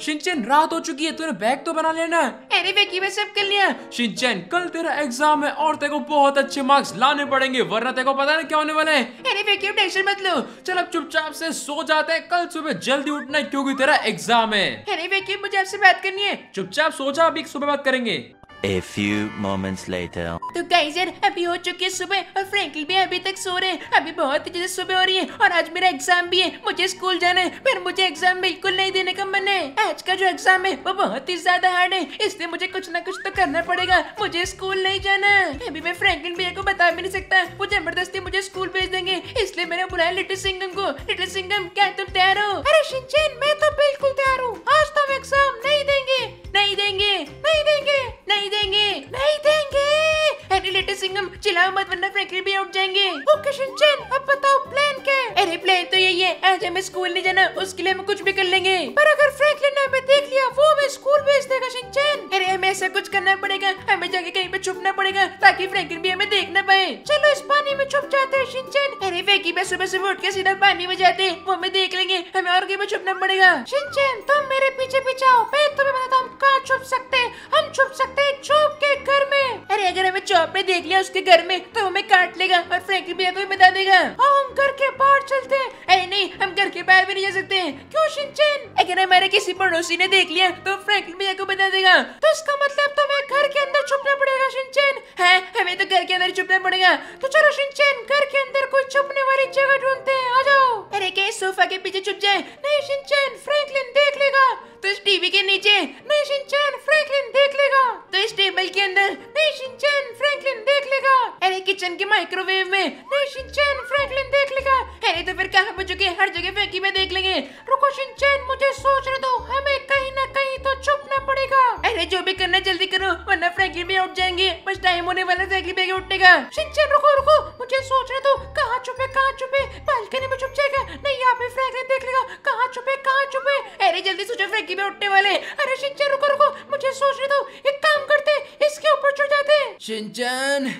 Shinchan रात हो चुकी है तूने बैग तो बना लेना अरे वेकी मैं सब कर लिया शिनचैन कल तेरा एग्जाम है और तेरे को बहुत अच्छे मार्क्स लाने पड़ेंगे वरना तेरे को पता नहीं क्या होने वाला है अरे वेकी टेंशन मत लो चल अब चुपचाप से सो जाते हैं कल सुबह जल्दी उठना क्योंकि तेरा एग्जाम है अरे वेकी मुझे आपसे बात करनी है चुपचाप सो जा अभी सुबह बात करेंगे A few moments later. तो गाइस यार अभी हो चुकी है सुबह और फ्रैंकल भी अभी तक सो रहे हैं अभी बहुत ही सुबह हो रही है और आज मेरा एग्जाम भी है मुझे स्कूल जाना है पर मुझे एग्जाम बिल्कुल नहीं देने का मन है आज का जो एग्जाम है वो बहुत ही ज्यादा हार्ड है इसलिए मुझे कुछ ना कुछ तो करना पड़ेगा मुझे स्कूल नहीं जाना अभी मैं फ्रैंकलिन भैया को बता भी नहीं सकता वो जबरदस्ती मुझे स्कूल भेज देंगे इसलिए मैंने बुलाया लिटिल सिंगम को लिटिल सिंगम क्या तुम तैयार हो अरे शिंचन मैं तो बिल्कुल तैयार हूँ आज तो एग्जाम नहीं चिल्लाओ मत वरना फ्रैंकलिन भी उठ जाएंगे ओके oh, शिनचैन अब बताओ प्लान क्या है अरे प्लान तो यही है आज हमें स्कूल नहीं जाना उसके लिए हम कुछ भी कर लेंगे पर अगर फ्रैंकलिन ने हमें देख लिया वो हमें स्कूल भेज देगा शिनचैन अरे हमें ऐसा कुछ करना पड़ेगा हमें जाके कहीं पे छुपना पड़ेगा ताकि फ्रैंकलिन भी हमें देख न पाए चलो इस पानी में छुप जाते हैं शिनचैन अरे फैकी मैं सुबह सुबह उठ के सीधा पानी में जाते वो हमें देख लेंगे हमें और कहीं पे छुपना पड़ेगा शिनचैन तुम मेरे पीछे पीछे आओ मैं तुम्हें बताता हूँ कहाँ छुप सकते सांप ने देख लिया उसके घर में तो हमें काट लेगा और फ्रेंकी भी हमें बता देगा हाँ, हम घर के बाहर चलते हैं नहीं हम घर के बाहर भी नहीं जा सकते क्यों शिनचैन अगर हमारे किसी पड़ोसी ने देख लिया तो फ्रेंकी भी को बता देगा तो इसका मतलब तो हमें घर के अंदर छुपना पड़ेगा शिनचैन है हमें तो घर के अंदर छुपना पड़ेगा तो चलो शिनचैन घर के अंदर कोई छुपने वाली जगह ढूंढते हैं आ जाओ अरे के सोफा के पीछे छुप जाए नहीं शिनचैन फ्रैंकलिन देख लेगा तो इस टीवी के नीचे नहीं शिनचैन फ्रैंक किचन के माइक्रोवेव में नहीं शिनचैन फ्रैंकलिन देख लेगा है तो फिर कहाँ बचो के हर जगह फेंकी में देख लेंगे रुको शिनचैन मुझे सोच रहे दो तो हमें कहीं ना कहीं तो छुपना पड़ेगा अरे जो भी करना जल्दी करो वरना फ्रैंकलिन भी उठ जाएंगे बस टाइम होने वाला फ्रैंकलिन भी उठेगा का शिनचैन रुको रुको मुझे सोच रहे दो तो कहाँ छुपे कहाँ छुपे बालकनी में छुप जाएगा नहीं यहाँ पे फ्रैंकलिन देख लेगा कहाँ छुपे कहाँ छुपे अरे जल्दी सोचो फ्रैंकलिन भी उठने वाले अरे शिनचैन रुको रुको मुझे सोच रहे दो तो एक काम करते इसके ऊपर चढ़ जाते शिनचैन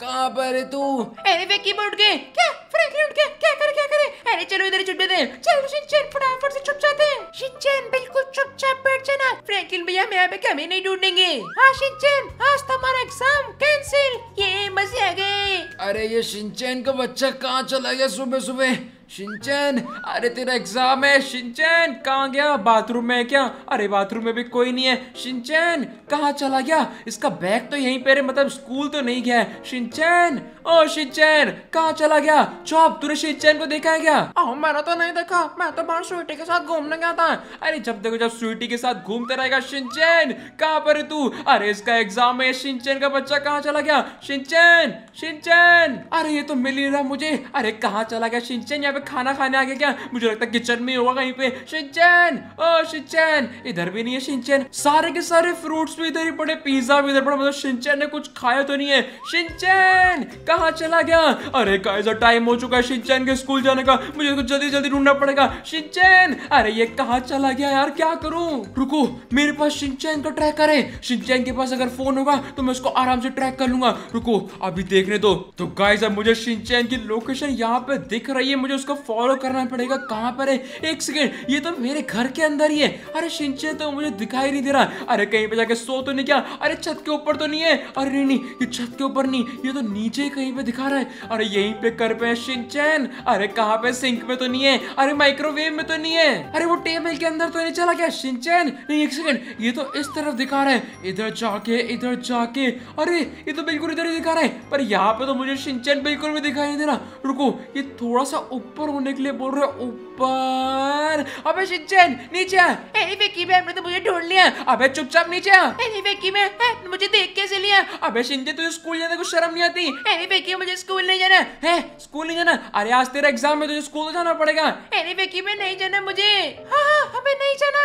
कहाँ पर है तू अरे विक्की मैं उठ गए क्या फ्रैंकलिन उठ गए क्या करे क्या करे अरे चलो इधर चुप जाते हैं चलो शिनचैन फटाफट से चुप जाते हैं शिनचैन बिल्कुल चुपचाप बैठ जाना फ्रैंकलिन भैया मैं यहाँ पे कमी नहीं ढूंढेंगे हाँ शिनचैन आज तो हमारा एग्जाम कैंसिल ये मजे आ गए अरे ये शिनचैन का बच्चा कहाँ चला गया सुबह सुबह शिंचन अरे तेरा एग्जाम है शिंचन कहाँ गया बाथरूम में है क्या अरे बाथरूम में भी कोई नहीं है शिंचन कहाँ चला गया इसका बैग तो यहीं पे है मतलब स्कूल तो नहीं गया है शिंचन ओ शिचैन कहाँ चला गया चॉप तूने शिचैन को देखा है क्या ओह मैंने तो नहीं देखा मैं तो बाहर स्वीटी के साथ घूमने गया था अरे जब देखो जब स्वीटी के साथ घूमते रहेगा शिचैन कहाँ पर तू अरे इसका एग्जाम है शिचैन का बच्चा कहाँ चला गया शिचैन शिचैन अरे ये तो मिल ही रहा मुझे अरे कहाँ चला गया शिचैन यहाँ पे खाना खाने आ गया क्या मुझे लगता है किचन में होगा कहीं पे शिचैन ओ शिचैन इधर भी नहीं है शिचैन सारे के सारे फ्रूट्स भी इधर ही पड़े पिज्जा भी इधर पड़े मतलब शिचैन ने कुछ खाया तो नहीं है शिचैन कहा कहा चला गया अरे कैसा टाइम हो चुका है शिनचैन के स्कूल जाने का मुझे तो जल्दी जल्दी ढूंढना पड़ेगा शिनचैन अरे ये कहा चला गया यार क्या करूं रुको मेरे पास शिनचैन का ट्रैकर है शिनचैन के पास अगर फोन होगा तो मैं उसको आराम से ट्रैक कर लूंगा रुको अभी देखने दो तो गाइस अब मुझे शिनचैन की लोकेशन यहाँ पे दिख रही है मुझे उसको फॉलो करना पड़ेगा कहाँ पर है एक सेकेंड ये तो मेरे घर के अंदर ही है अरे शिनचैन तो मुझे दिखाई नहीं दे रहा अरे कहीं पे जाके सो तो नहीं क्या अरे छत के ऊपर तो नहीं है अरे नहीं ये छत के ऊपर नहीं ये तो नीचे कहीं यहीं पे दिखा रहा है अरे यहीं पे कर पे शिनचैन अरे कहाँ पे सिंक में तो नहीं है अरे माइक्रोवेव में तो नहीं है अरे वो टेबल के अंदर तो नहीं चला गया शिनचैन नहीं एक सेकंड ये तो इस तरफ दिखा रहा है इधर जाके इधर जाके अरे ये तो बिल्कुल इधर ही दिखा रहा है पर यहाँ पे तो मुझे शिनचैन बिल्कुल भी दिखाई नहीं दे रहा रुको ये थोड़ा सा ऊपर होने के लिए बोल रहे ऊपर अबे शिनचैन नीचे आ ए विकी मैम ने तो मुझे ढूंढ लिया अबे चुपचाप नीचे आ ए विकी मैम मुझे देख कैसे लिया अबे शिनचैन तुझे स्कूल जाने को शर्म नहीं आती ए फेंकी मुझे स्कूल नहीं जाना है स्कूल नहीं जाना अरे आज तेरा एग्जाम में तो तुझे स्कूल तो जाना पड़ेगा अरे फेंकी मैं नहीं जाना मुझे हाँ, हाँ। अबे नहीं जाना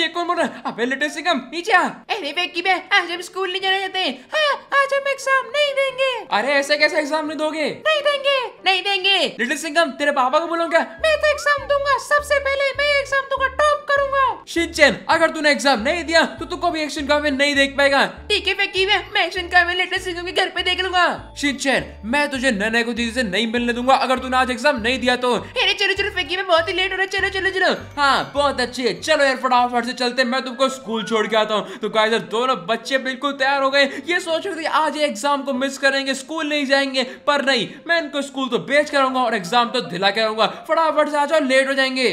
ये कौन बोल रहा है अबे लिटिल सिंघम नीचे आ अरे वेकी बे आज हम स्कूल नहीं जाने देते हां आज हम एग्जाम नहीं देंगे अरे ऐसे कैसे एग्जाम नहीं दोगे नहीं देंगे नहीं देंगे लिटिल सिंघम तेरे पापा को बोलूंगा मैं तो एग्जाम दूंगा सबसे पहले मैं एग्जाम दूंगा टॉप करूंगा शिनचैन अगर तूने एग्जाम नहीं दिया तो तू कभी एक्शन का कावे नहीं देख पाएगा ठीक है वेकी बे मैं एक्शन का कावे लिटिल सिंघम के घर पे देख लूंगा शिनचैन मैं तुझे नन्हे को दीदी से नहीं मिलने दूंगा अगर तूने आज एग्जाम नहीं दिया तो अरे चलो चलो वेकी बे बहुत ही लेट हो रहा है चलो चलो चलो हां बहुत बहुत अच्छी है चलो यार फटाफट से चलते मैं तुमको स्कूल छोड़ के आता हूँ तो गाइजर दोनों बच्चे बिल्कुल तैयार हो गए ये सोच रहे थे आज एग्जाम को मिस करेंगे स्कूल नहीं जाएंगे पर नहीं मैं इनको स्कूल तो बेच कराऊंगा और एग्जाम तो दिला के आऊंगा फटाफट से आ जाओ लेट हो जाएंगे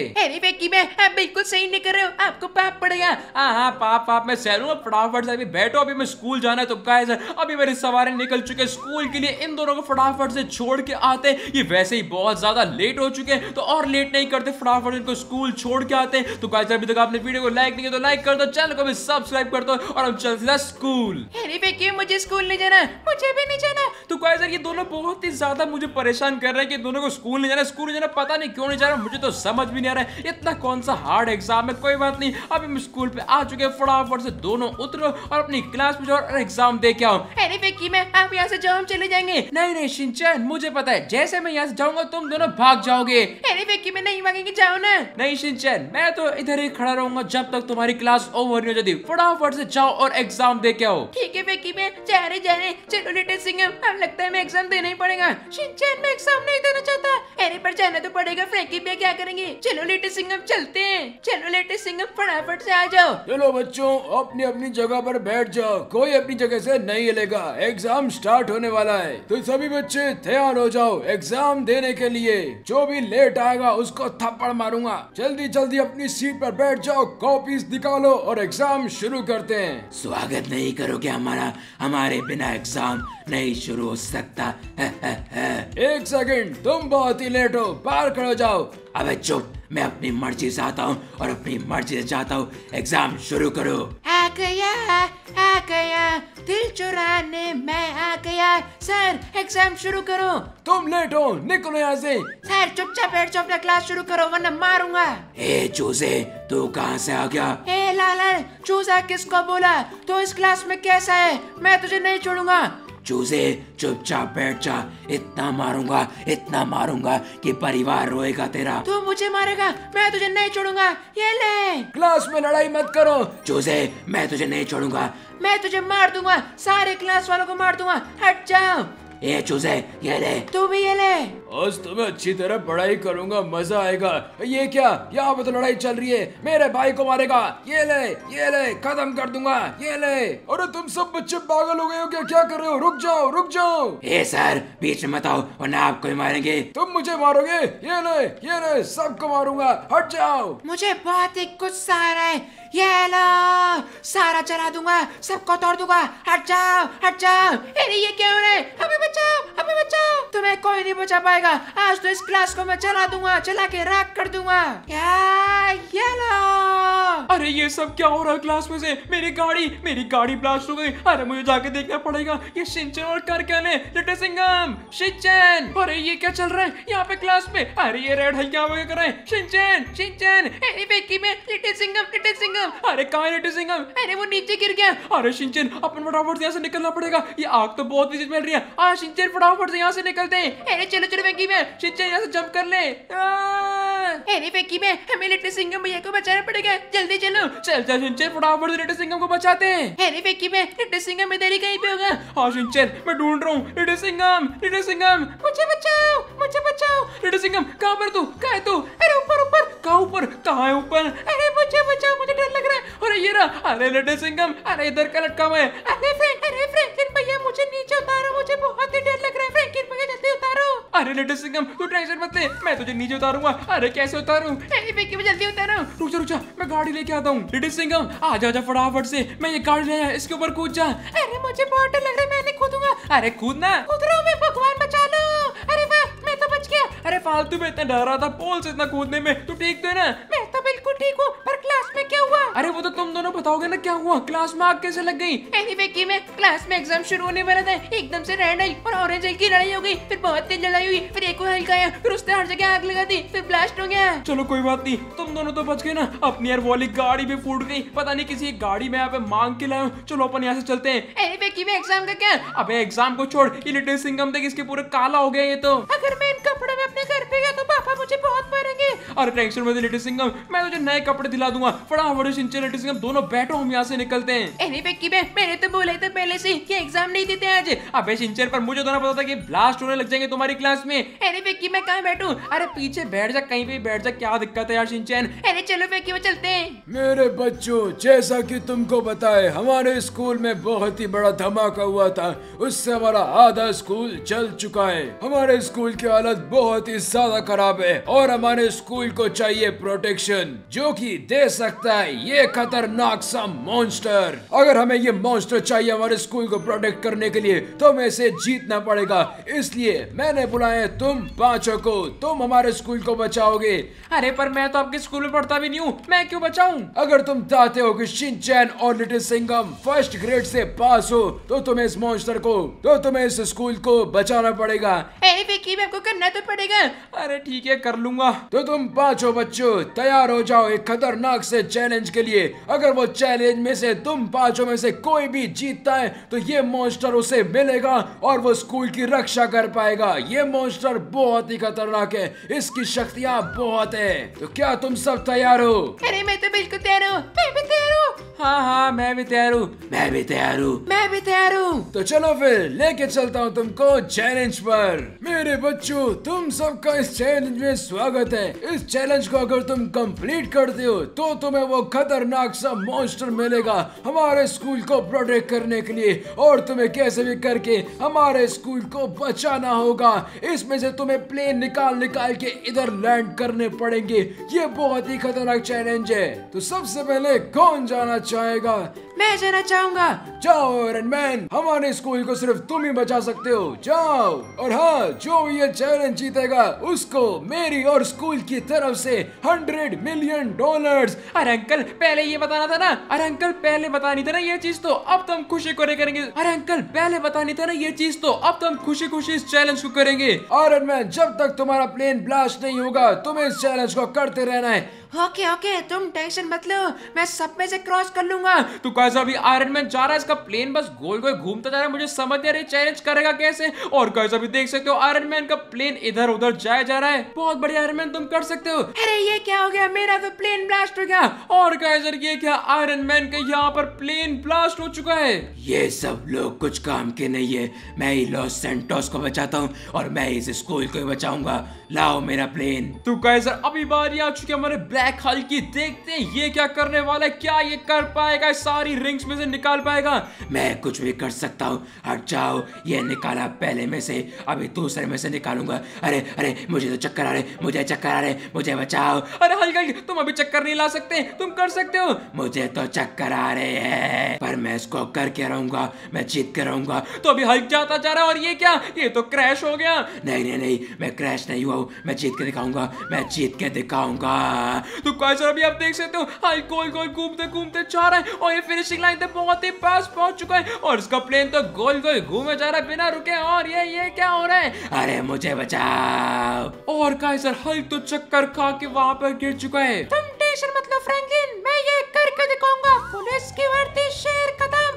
बिल्कुल सही नहीं कर रहे हो आपको पाप पड़ेगा हाँ हाँ पाप पाप मैं सह लूंगा फटाफट से अभी बैठो अभी मैं स्कूल जाना है तो कहा गाइजर अभी मेरी सवारी निकल चुके स्कूल के लिए इन दोनों को फटाफट से छोड़ के आते ये वैसे ही बहुत ज्यादा लेट हो चुके हैं तो और लेट नहीं करते फटाफट इनको स्कूल छोड़ के आते हैं तो गाइस अभी तक आपने वीडियो को लाइक नहीं किया तो लाइक कर दो चैनल को भी सब्सक्राइब कर दो और हम चलते हैं स्कूल अरे बेकी मुझे स्कूल नहीं जाना मुझे भी नहीं जाना तो गाइस ये दोनों बहुत ही ज्यादा मुझे परेशान कर रहे हैं कि दोनों को स्कूल नहीं जाना स्कूल नहीं जाना पता नहीं क्यों नहीं जा रहा मुझे तो समझ भी नहीं आ रहा है इतना कौन सा हार्ड एग्जाम है कोई बात नहीं अब हम स्कूल पे आ चुके हैं फटाफट से दोनों उतरो और अपनी क्लास में जाओ और एग्जाम दे के आओ अरे विक्की मैं आप यहाँ से जाओ हम चले जाएंगे नहीं नहीं शिनचैन मुझे पता है जैसे मैं यहाँ से जाऊंगा तुम दोनों भाग जाओगे अरे विक्की मैं नहीं भागेंगे जाओ ना नहीं शिनचैन मैं तो तो इधर ही खड़ा रहूंगा जब तक तुम्हारी क्लास ओवर नहीं हो जाती फटाफट से जाओ और एग्जाम दे के आओ ठीक है बेकी मैं चलो लेटेस्ट सिंह अब लगता है मैं एग्जाम देना ही पड़ेगा शिनचैन मैं एग्जाम नहीं देना चाहता अरे पर जाना तो पड़ेगा फ्रैंकी भैया क्या करेंगे चलो लेटे सिंह चलते हैं चलो लेटेस्ट सिंह फटाफट से आ जाओ चलो बच्चों अपनी अपनी जगह पर बैठ जाओ कोई अपनी जगह से नहीं हिलेगा एग्जाम स्टार्ट होने वाला है तो सभी बच्चे तैयार हो जाओ एग्जाम देने के लिए जो भी लेट आएगा उसको थप्पड़ मारूंगा जल्दी जल्दी अपनी सीट पर बैठ जाओ कॉपीज निकालो और एग्जाम शुरू करते हैं स्वागत नहीं करोगे हमारा हमारे बिना एग्जाम नहीं शुरू हो सकता है, है, है। एक सेकंड तुम बहुत ही लेट हो बाहर खड़ो जाओ अबे चुप मैं अपनी मर्जी से आता हूँ और अपनी मर्जी से जाता हूँ एग्जाम शुरू करो आ गया आ गया दिल चुराने मैं आ गया सर एग्जाम शुरू करो तुम लेट हो निकलो यहाँ से सर चुपचाप बैठ जाओ अपना क्लास शुरू करो वरना मारूंगा ए चूजे तू कहाँ से आ गया ए लाला चूजा किसको बोला तो इस क्लास में कैसा है मैं तुझे नहीं छोड़ूंगा चूसे चुपचाप बैठ जा इतना मारूंगा इतना मारूंगा कि परिवार रोएगा तेरा तू तो मुझे मारेगा मैं तुझे नहीं छोड़ूंगा ये ले क्लास में लड़ाई मत करो चूसे मैं तुझे नहीं छोड़ूंगा मैं तुझे मार दूंगा सारे क्लास वालों को मार दूंगा हट जाओ ये चूजे ये ले तू भी ये ले आज तुम्हें तो अच्छी तरह पढ़ाई करूंगा मजा आएगा ये क्या यहाँ पे तो लड़ाई चल रही है मेरे भाई को मारेगा ये ले ये ले खत्म कर दूंगा ये ले अरे तुम सब बच्चे पागल हो गए हो क्या क्या कर रहे हो रुक जाओ रुक जाओ ए सर बीच में बताओ वरना आपको ही मारेंगे तुम मुझे मारोगे ये ले ये ले सबको मारूंगा हट जाओ मुझे बहुत ही गुस्सा आ रहा है ये लो सारा चला दूंगा सबको तोड़ दूंगा हट जाओ हट जाओ अरे ये क्या हो रहा है हमें बचाओ हमें बचाओ तुम्हें कोई नहीं बचा पाएगा जाएगा आज तो इस क्लास को मैं चला दूंगा चला के राख कर दूंगा क्या अरे ये सब क्या हो रहा है क्लास में से मेरी गाड़ी मेरी गाड़ी ब्लास्ट हो गई अरे मुझे जाके देखना पड़ेगा ये सिंचन और कर क्या ने लिटिल सिंगम सिंचन अरे ये क्या चल रहा है यहाँ पे क्लास में अरे ये रेड है क्या वगैरह कर रहे हैं सिंचन सिंचन अरे बेकी में लिटिल सिंगम लिटिल सिंगम अरे कहाँ है लिटिल सिंगम अरे वो नीचे गिर गया अरे सिंचन अपन फटाफट से यहाँ से निकलना पड़ेगा ये आग तो बहुत तेज मिल रही है आ सिंचन फटाफट से यहाँ से निकलते हैं अरे चलो चलो मैगी में शिनचैन यहाँ से जंप कर ले आ! हाँ। अरे फेंकी में हमें लिटिल सिंगम भैया को बचाना पड़ेगा जल्दी चलो चल चल सिंचन फटाफट लिटिल सिंगम को बचाते हैं अरे फेंकी में लिटिल सिंगम में देरी कहीं पे होगा हाँ सिंचन मैं ढूंढ रहा हूँ लिटिल सिंगम लिटिल सिंगम मुझे बचाओ मुझे बचाओ लिटिल सिंगम कहाँ पर तू कहा तू अरे ऊपर ऊपर कहा ऊपर कहा है ऊपर अरे मुझे बचाओ मुझे डर लग रहा है अरे ये रहा अरे लिटिल सिंगम अरे इधर का लटका हुआ है अरे फ्रेंड अरे फ्रेंड भैया मुझे नीचे उतारो मुझे बहुत ही डर लग रहा है फ्रेंड कृपया जल्दी उतारो अरे लिटिल सिंगम तू टेंशन मत ले मैं तुझे नीचे उतारूंगा अरे कैसे उतारू की मैं जल्दी उतारो रुक जा रुक जा मैं गाड़ी लेके आता हूँ लिटिल सिंह आ जा जा फटाफट से मैं ये गाड़ी ले आया इसके ऊपर कूद जा अरे मुझे बहुत डर लग रहा है मैंने कूदूंगा अरे कूदना कूद रहा हूँ भगवान बचा लो अरे वाह मैं तो बच गया अरे फालतू में इतना डर रहा था पोल से इतना कूदने में तू ठीक तो है ना ठीक हूँ पर क्लास में क्या हुआ अरे वो तो तुम दोनों बताओगे ना क्या हुआ क्लास में आग कैसे लग गई एनीवे की मैं क्लास में एग्जाम शुरू होने वाला था एकदम से रेड आई और ऑरेंज आई की लड़ाई हो गई फिर बहुत तेज लड़ाई हुई फिर एक हल्का आया फिर उसने हर जगह आग लगा दी फिर ब्लास्ट हो गया चलो कोई बात नहीं तुम दोनों तो बच गए ना अपनी यार वाली गाड़ी भी फूट गई पता नहीं किसी गाड़ी में यहाँ पे मांग के लाया चलो अपन यहाँ से चलते हैं एनीवे की मैं एग्जाम का क्या अब एग्जाम को छोड़ ये लिटिल सिंगम तक इसके पूरे काला हो गया ये तो अगर मैं इन कपड़ों में अपने घर पे गया तो पापा मुझे बहुत मारेंगे अरे टेंशन मत लिटिल सिंगम मैं तुझे नए कपड़े दिला दूंगा फटाफट सिंचे इंचेलेटी सिंह दोनों बैठो हम यहाँ से निकलते हैं अरे बेक्की बे मैंने तो बोले थे पहले से कि एग्जाम नहीं देते आज अब इस पर मुझे दोनों तो पता था कि ब्लास्ट होने लग जाएंगे तुम्हारी क्लास में अरे बेक्की मैं कहाँ बैठू अरे पीछे बैठ जा कहीं भी बैठ जा क्या दिक्कत है यार सिंचन अरे चलो बेक्की चलते हैं मेरे बच्चों जैसा कि तुमको बताए हमारे स्कूल में बहुत ही बड़ा धमाका हुआ था उससे हमारा आधा स्कूल चल चुका है हमारे स्कूल की हालत बहुत ही ज्यादा खराब है और हमारे स्कूल को चाहिए प्रोटेक्शन जो जो कि दे सकता है ये खतरनाक सा मॉन्स्टर अगर हमें ये मॉन्स्टर चाहिए हमारे स्कूल को प्रोटेक्ट करने के लिए तो हमें इसे जीतना पड़ेगा इसलिए मैंने बुलाया तुम पांचों को तुम हमारे स्कूल को बचाओगे अरे पर मैं तो आपके स्कूल में पढ़ता भी नहीं हूँ मैं क्यों बचाऊ अगर तुम चाहते हो की शिनचैन और लिटिल सिंगम फर्स्ट ग्रेड से पास हो तो तुम्हें इस मॉन्स्टर को तो तुम्हें इस स्कूल को बचाना पड़ेगा आपको करना तो पड़ेगा अरे ठीक है कर लूंगा तो तुम पांचों बच्चों तैयार हो जाओ एक खतरनाक से चैलेंज के लिए अगर वो चैलेंज में से तुम पांचों में से कोई भी जीतता है तो ये मॉन्स्टर उसे मिलेगा और वो स्कूल की रक्षा कर पाएगा ये मॉन्स्टर बहुत ही खतरनाक है इसकी शक्तियाँ बहुत है तो क्या तुम सब तैयार हो अरे मैं तो बिल्कुल तैयार हूँ मैं भी तैयार हूँ हाँ हाँ मैं भी तैयार हूँ मैं भी तैयार हूँ मैं भी तैयार हूँ तो चलो फिर लेके चलता हूँ तुमको चैलेंज पर मेरे बच्चों तुम सबका इस चैलेंज में स्वागत है इस चैलेंज को अगर तुम कंप्लीट कर करते हो तो तुम्हें वो खतरनाक सा मॉन्स्टर मिलेगा हमारे स्कूल को प्रोटेक्ट करने के लिए और तुम्हें कैसे भी करके हमारे स्कूल को बचाना होगा इसमें से तुम्हें प्लेन निकाल निकाल के इधर लैंड करने पड़ेंगे ये बहुत ही खतरनाक चैलेंज है तो सबसे पहले कौन जाना चाहेगा मैं जाना चाहूंगा जाओ आयरन मैन हमारे स्कूल को सिर्फ तुम ही बचा सकते हो जाओ और हाँ जो ये चैलेंज जीतेगा उसको मेरी और स्कूल की तरफ से हंड्रेड मिलियन डॉलर्स अरे अंकल पहले ये बताना था ना अरे अंकल पहले बतानी था ना ये चीज तो अब तो हम खुशी को करेंगे अरे अंकल पहले बतानी था ना ये चीज तो अब तो हम खुशी खुशी इस चैलेंज को करेंगे आयरन मैन जब तक तुम्हारा प्लेन ब्लास्ट नहीं होगा तुम्हें इस चैलेंज को करते रहना है ओके ओके तुम टेंशन मत लो मैं सब में से क्रॉस कर लूंगा तू गाइस अभी आयरन मैन जा रहा है इसका प्लेन बस गोल गोल घूमता जा रहा है मुझे समझ नहीं आ रही चैलेंज करेगा कैसे और गाइस अभी देख सकते हो आयरन मैन का प्लेन इधर उधर जाया जा रहा है बहुत बढ़िया आयरन मैन तुम कर सकते हो अरे ये क्या हो गया मेरा तो प्लेन ब्लास्ट हो गया और गाइस ये क्या आयरन मैन का यहाँ पर प्लेन ब्लास्ट हो चुका है ये सब लोग कुछ काम के नहीं है मैं ही लॉस सेंटोस को बचाता हूँ और मैं इस स्कूल को बचाऊंगा लाओ मेरा प्लेन तो कैसर अभी बारी आ चुकी है हमारे ब्लैक हल की देखते हैं ये क्या करने वाला है क्या ये कर पाएगा सारी रिंग्स में से निकाल पाएगा मैं कुछ भी कर सकता हूँ हट जाओ ये निकाला पहले में से अभी दूसरे में से निकालूंगा अरे अरे मुझे तो चक्कर आ रहे मुझे चक्कर आ रहे मुझे बचाओ अरे हल्का तुम अभी चक्कर नहीं ला सकते तुम कर सकते हो मुझे तो चक्कर आ रहे हैं पर मैं इसको करके रहूंगा मैं जीत के रहूंगा तो अभी हल्क जाता जा रहा है और ये क्या ये तो क्रैश हो गया नहीं नहीं नहीं मैं क्रैश नहीं हुआ मैं जीत के दिखाऊंगा मैं जीत के दिखाऊंगा तो कैसा अभी आप देख सकते हो हल्क गोल गोल घूमते घूमते जा रहा है और ये फिर फिनिशिंग लाइन तक बहुत ही पास पहुंच चुका है और उसका प्लेन तो गोल गोल घूमे जा रहा है बिना रुके और ये ये क्या हो रहा है अरे मुझे बचाओ और काइजर हल्क तो चक्कर खा के वहां पर गिर चुका है तुम टेंशन मत फ्रैंकलिन मैं ये करके दिखाऊंगा पुलिस की वर्दी शेर कदम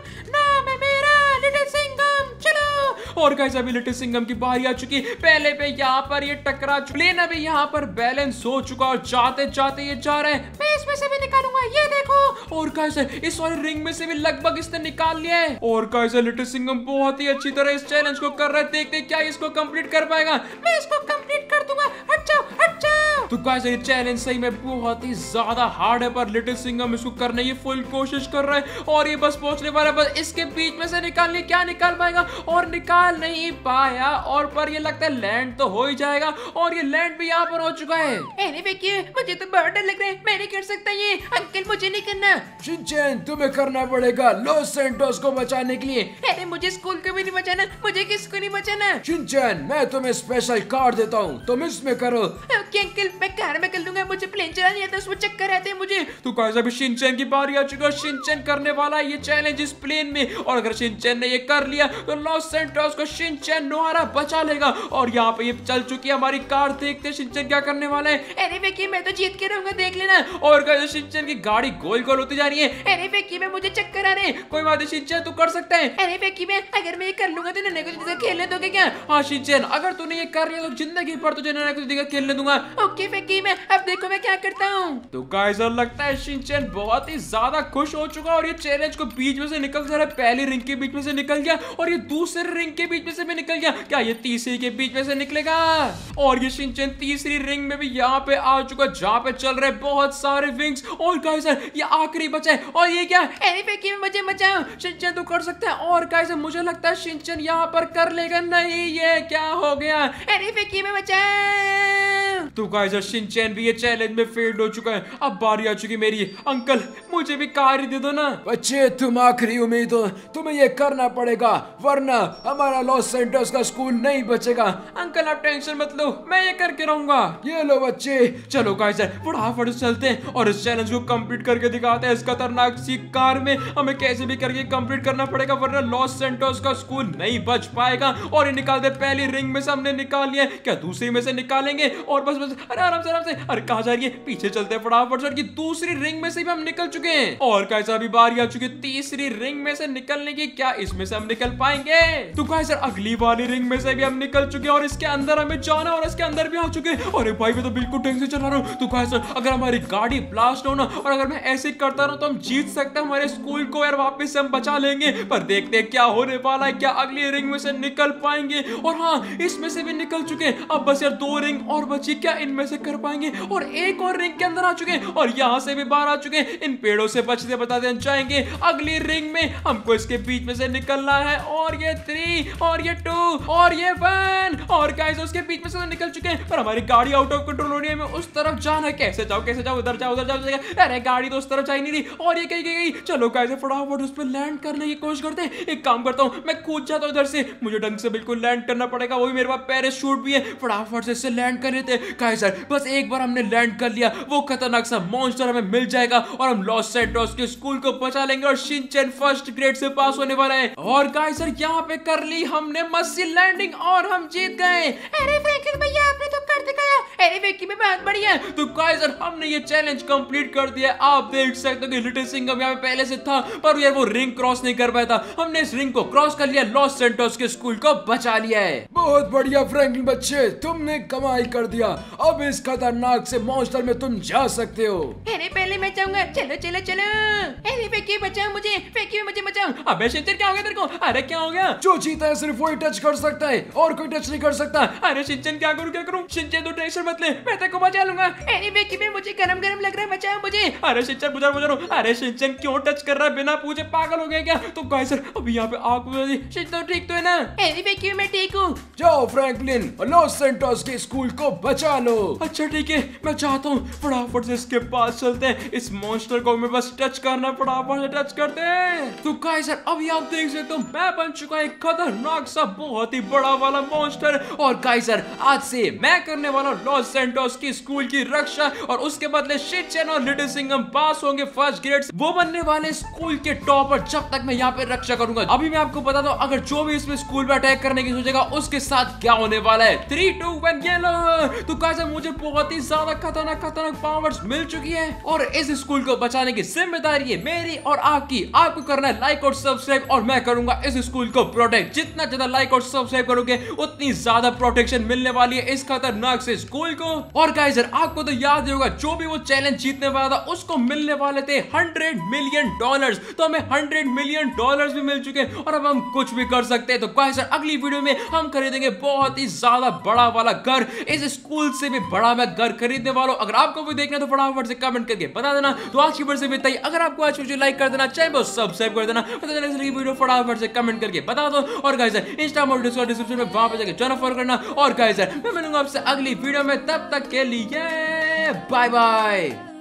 और गाइस अभी लिटिल सिंगम की बारी आ चुकी पहले पे यहाँ पर ये टकरा प्लेन अभी यहाँ पर बैलेंस हो चुका और जाते जाते ये जा रहे हैं मैं इसमें से भी निकालूंगा ये देखो और कैसे इस वाले रिंग में से भी लगभग इसने निकाल लिया है और कैसे लिटिल सिंगम बहुत ही अच्छी तरह इस चैलेंज को कर रहा है देखते क्या इसको कम्प्लीट कर पाएगा मैं इसको कम्प्लीट कर दूंगा हट जाओ हट जाओ तो गाइस ये चैलेंज सही में बहुत ही ज्यादा हार्ड है पर लिटिल सिंगम इसको करने की फुल कोशिश कर रहा है और ये बस पहुंचने वाला है बस इसके बीच में से निकालने क्या निकाल पाएगा और निकाल नहीं पाया और पर ये लगता है लैंड तो हो ही जाएगा और ये लैंड भी यहां पर हो चुका है अरे क्यों मुझे तो बहुत डर लग रहा है मैं नहीं कर सकता ये अंकल मुझे नहीं करना चिंचन तुम्हें करना पड़ेगा लॉस सेंटोस को बचाने के लिए अरे मुझे स्कूल को भी नहीं बचाना मुझे किसको नहीं बचाना चिंचन मैं तुम्हें स्पेशल कार्ड देता हूँ तुम इसमें करो ओके अंकल मैं कार में कर लूंगा मुझे प्लेन चला नहीं आता उसमें चक्कर रहते हैं मुझे तो कैसे अभी सिंचन की बारी आ चुका सिंचन करने वाला है ये चैलेंज इस प्लेन में और अगर सिंचन ने ये कर लिया तो लॉस सेंटोस को सिंचन नोहारा बचा लेगा और यहाँ पे ये चल चुकी है हमारी कार देखते हैं सिंचन क्या करने वाला है अरे बेकी मैं तो जीत के रहूंगा देख लेना और कैसे सिंचन की गाड़ी गोल गोल होती जा रही है अरे बेकी मैं मुझे चक्कर आ रहे कोई बात नहीं सिंचन तू कर सकता है अरे बेकी मैं अगर मैं ये कर लूंगा तो नन्हे को तो खेलने दोगे क्या हाँ सिंचन अगर तूने ये कर लिया तो जिंदगी भर तुझे नन्हे को तो खेलने दूंगा ओके फेंकी फेंकी में अब देखो मैं क्या करता हूँ तो गाइस और लगता है शिनचैन बहुत ही ज्यादा खुश हो चुका और ये चैलेंज को बीच में से निकल जा रहा है पहली रिंग के बीच में से निकल गया और ये दूसरे रिंग के बीच में से भी निकल गया क्या ये तीसरी के बीच में से निकलेगा और ये शिनचैन तीसरी रिंग में भी यहाँ पे आ चुका जहाँ पे चल रहे बहुत सारे विंग्स और गाइस ये आखिरी बचा है और ये क्या फेंकी में मुझे बचाओ शिनचैन तो कर सकता है और गाइस मुझे लगता है शिनचैन यहाँ पर कर लेगा नहीं ये क्या हो गया एनी फेंकी में बचाए तो शिनचैन भी ये चैलेंज में फेल्ड हो चुका है अब बारी आ चुकी मेरी अंकल मुझे भी कार दे दो ना बच्चे तुम आखिरी उम्मीद हो तुम्हें ये करना पड़ेगा वरना हमारा लॉस सेंटर्स का स्कूल नहीं बचेगा अंकल आप टेंशन मत लो मैं ये करके रहूंगा ये लो बच्चे चलो गाइस फटाफट चलते हैं और इस चैलेंज को कम्प्लीट करके दिखाते हैं इस खतरनाक सी कार में हमें कैसे भी करके कम्प्लीट करना पड़ेगा वरना लॉस सेंटर्स का स्कूल नहीं बच पाएगा और ये निकाल दे पहली रिंग में से हमने निकाल लिया क्या दूसरी में से निकालेंगे और बस अरे आराम से आराम से अरे कहा जा रही है पीछे चलते फटाफट सर की दूसरी रिंग में से भी हम निकल चुके हैं और कैसा बारी आ चुकी है तीसरी रिंग में से निकलने की क्या इसमें से हम निकल पाएंगे तो कहा सर अगली वाली रिंग में से भी हम निकल चुके हैं और इसके अंदर हमें जाना और इसके अंदर भी आ चुके हैं अरे भाई मैं तो बिल्कुल ढंग से चला रहा हूँ तो कहा सर अगर हमारी गाड़ी ब्लास्ट हो ना और अगर मैं ऐसे करता रहा तो हम जीत सकते हैं हमारे स्कूल को यार वापिस से हम बचा लेंगे पर देखते हैं क्या होने वाला है क्या अगली रिंग में से निकल पाएंगे और हाँ इसमें से भी निकल चुके अब बस यार दो रिंग और बची क्या क्या इनमें से कर पाएंगे और एक और रिंग के अंदर आ चुके हैं और यहाँ से भी बाहर आ चुके हैं इन पेड़ों से बचते बताते जाएंगे अगली रिंग में हमको इसके बीच में से निकलना है और ये थ्री और ये टू और ये वन और गाइस उसके बीच में से तो निकल चुके हैं पर हमारी गाड़ी आउट ऑफ कंट्रोल हो रही है उस तरफ जाना है कैसे जाओ कैसे जाओ उधर जाओ उधर जाओ अरे गाड़ी तो उस तरफ जा ही नहीं रही और ये कही गई चलो गाइस फटाफट उस पर लैंड करने की कोशिश करते हैं एक काम करता हूँ मैं कूद जाता हूँ इधर से मुझे ढंग से बिल्कुल लैंड करना पड़ेगा वो भी मेरे पास पैराशूट भी है फटाफट से लैंड कर रहे थे रखा है सर बस एक बार हमने लैंड कर लिया वो खतरनाक सा मॉन्स्टर हमें मिल जाएगा और हम लॉस सेंटोस के स्कूल को बचा लेंगे और शिनचैन फर्स्ट ग्रेड से पास होने वाला है और गाइस सर यहाँ पे कर ली हमने मस्सी लैंडिंग और हम जीत गए अरे फ्रैंकलिन भैया दिखाया तो गाइस और हमने ये चैलेंज कंप्लीट कर दिया आप देख सकते हो कि लिटिल यहां पे पहले से था पर यार वो रिंग क्रॉस नहीं कर पाया था हमने इस रिंग को क्रॉस कर लिया लॉस सेंटोस के स्कूल को बचा लिया है बहुत बढ़िया फ्रैंकलिन बच्चे तुमने कमाई कर दिया अब इस खतरनाक से मॉन्स्टर में तुम जा सकते हो अरे पहले मैं जाऊंगा चलो चलो चलो अरे बचाओ मुझे मुझे कियांग अबे शिनचैन क्या हो गया तेरे को अरे क्या हो गया जो जीता है सिर्फ वही टच कर सकता है और कोई टच नहीं कर सकता अरे शिनचैन क्या करूँ क्या करूँ शिनचैन तो टेंशन मत ले मैं तेरे को बचा लूंगा एनीवे कि मैं मुझे गरम गरम लग रहा है बचाओ मुझे अरे शिनचैन बुझा बुझा अरे शिनचैन क्यों टच कर रहा है बिना पूछे पागल हो गया क्या तो गाइस अब यहाँ पे आग बुझा शिनचैन ठीक तो है ना एनीवे कि मैं ठीक हूँ जाओ फ्रैंकलिन लॉस सेंटोस के स्कूल को बचा लो अच्छा ठीक है मैं चाहता हूँ फटाफट से इसके पास चलते हैं इस मॉन्स्टर को मैं बस टच करना फटाफट से टच करते हैं तो गाइस और अभी आप देख सकते हो मैं बन चुका एक खतरनाक सा बहुत ही बड़ा वाला मॉन्स्टर और गाइस आज से मैं करने वाला लॉस सेंटोस की स्कूल की रक्षा और उसके बदले शिचेन और लिटिल सिंगम पास होंगे फर्स्ट ग्रेड वो बनने वाले स्कूल के टॉपर जब तक मैं यहाँ पे रक्षा करूंगा अभी मैं आपको बता दू अगर जो भी इसमें स्कूल में अटैक करने की सोचेगा उसके साथ क्या होने वाला है थ्री टू वन ये लो तो गाइस मुझे बहुत ही ज्यादा खतरनाक खतरनाक पावर्स मिल चुकी है और इस स्कूल को बचाने की जिम्मेदारी है मेरी और आपकी आपको करना है लाइक और सब्सक्राइब और मैं करूंगा इस स्कूल को प्रोटेक्ट जितना ज्यादा लाइक और सब्सक्राइब करोगे उतनी ज्यादा प्रोटेक्शन मिलने वाली है इस खतरनाक से स्कूल को और गाइजर आपको तो याद होगा जो भी वो चैलेंज जीतने वाला था उसको मिलने वाले थे हंड्रेड मिलियन डॉलर तो हमें हंड्रेड मिलियन डॉलर भी मिल चुके और अब हम कुछ भी कर सकते हैं तो गाइजर अगली वीडियो में हम खरीदेंगे बहुत ही ज्यादा बड़ा वाला घर इस स्कूल से भी बड़ा मैं घर खरीदने वाला अगर आपको भी देखना तो फटाफट से कमेंट करके बता देना तो आज की वीडियो से बताइए अगर आपको आज वीडियो लाइक कर देना चाहे वो सब्सक्राइब कर देना पता चला इसलिए वीडियो फटाफट से कमेंट करके बता दो और गाइस इंस्टा और डिस्कॉर्ड डिस्क्रिप्शन में वहां पर जाकर ज्वाइन फॉलो करना और गाइस मैं मिलूंगा आपसे अगली वीडियो में तब तक के लिए बाय बाय